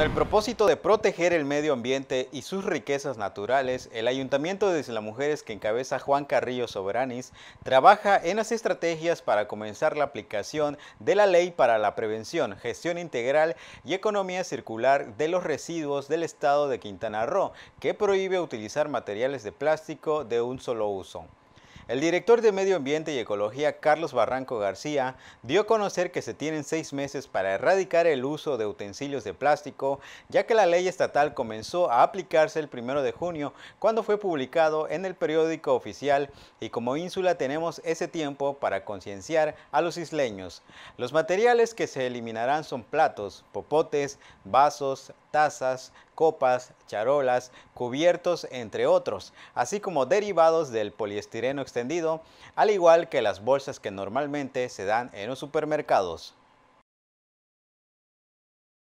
Con el propósito de proteger el medio ambiente y sus riquezas naturales, el Ayuntamiento de Isla Mujeres que encabeza Juan Carrillo Soberanis trabaja en las estrategias para comenzar la aplicación de la Ley para la Prevención, Gestión Integral y Economía Circular de los Residuos del Estado de Quintana Roo, que prohíbe utilizar materiales de plástico de un solo uso. El director de Medio Ambiente y Ecología, Carlos Barranco García, dio a conocer que se tienen seis meses para erradicar el uso de utensilios de plástico, ya que la ley estatal comenzó a aplicarse el primero de junio, cuando fue publicado en el periódico oficial, y como ínsula tenemos ese tiempo para concienciar a los isleños. Los materiales que se eliminarán son platos, popotes, vasos, tazas, copas, charolas, cubiertos, entre otros, así como derivados del poliestireno externo al igual que las bolsas que normalmente se dan en los supermercados.